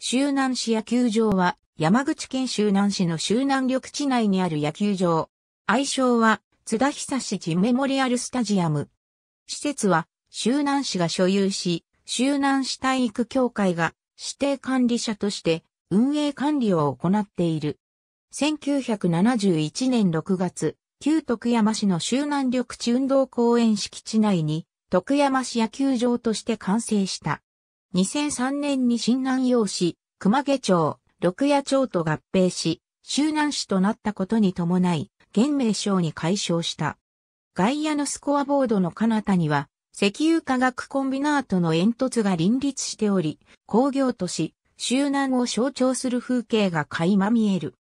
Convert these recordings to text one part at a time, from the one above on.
周南市野球場は、山口県周南市の周南緑地内にある野球場。愛称は、津田久志地メモリアルスタジアム。施設は、周南市が所有し、周南市体育協会が指定管理者として運営管理を行っている。1971年6月、旧徳山市の周南緑地運動公園敷地内に、徳山市野球場として完成した。2003年に新南陽市、熊毛町、六夜町と合併し、周南市となったことに伴い、現名称に解消した。外野のスコアボードの彼方には、石油化学コンビナートの煙突が林立しており、工業都市、周南を象徴する風景が垣間見える。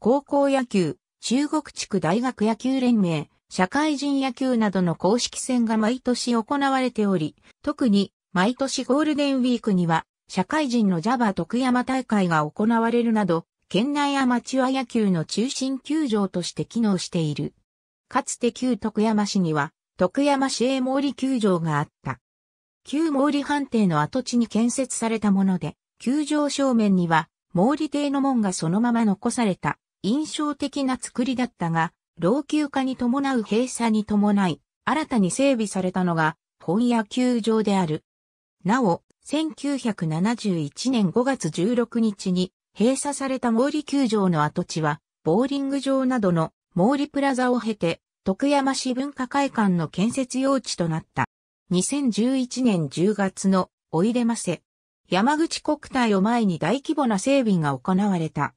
高校野球、中国地区大学野球連盟、社会人野球などの公式戦が毎年行われており、特に毎年ゴールデンウィークには、社会人のジャバ徳山大会が行われるなど、県内アマチュア野球の中心球場として機能している。かつて旧徳山市には、徳山市営毛利球場があった。旧毛利判定の跡地に建設されたもので、球場正面には毛利邸の門がそのまま残された印象的な作りだったが、老朽化に伴う閉鎖に伴い、新たに整備されたのが本野球場である。なお、1971年5月16日に閉鎖された毛利球場の跡地は、ボーリング場などの毛利プラザを経て、徳山市文化会館の建設用地となった。2011年10月のおいでませ。山口国体を前に大規模な整備が行われた。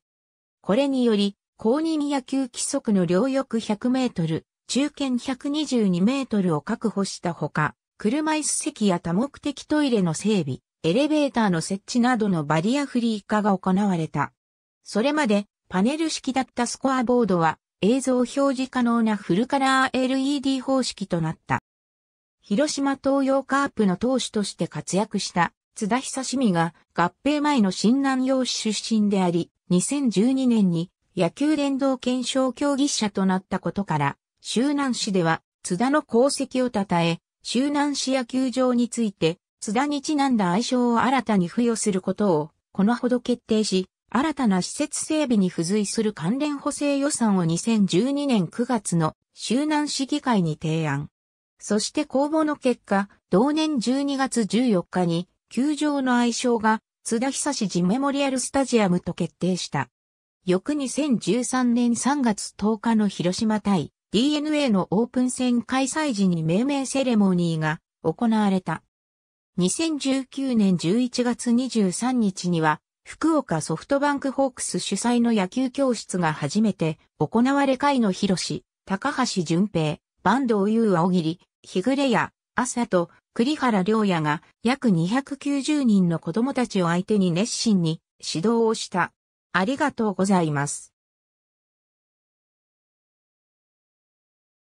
これにより、公認野球規則の両翼100メートル、中堅122メートルを確保したほか、車椅子席や多目的トイレの整備、エレベーターの設置などのバリアフリー化が行われた。それまでパネル式だったスコアボードは映像表示可能なフルカラー LED 方式となった。広島東洋カープの投手として活躍した津田久志美が合併前の新南洋市出身であり、2012年に野球連動検証競技者となったことから、周南市では津田の功績を称え、周南市野球場について、津田にちなんだ愛称を新たに付与することを、このほど決定し、新たな施設整備に付随する関連補正予算を2012年9月の周南市議会に提案。そして公募の結果、同年12月14日に、球場の愛称が津田久志ジメモリアルスタジアムと決定した。翌2013年3月10日の広島対 DNA のオープン戦開催時に命名セレモニーが行われた。2019年11月23日には、福岡ソフトバンクホークス主催の野球教室が初めて行われ会の広志、高橋淳平、坂東優青桐、日暮や、朝と栗原良也が約290人の子供たちを相手に熱心に指導をした。ありがとうございます。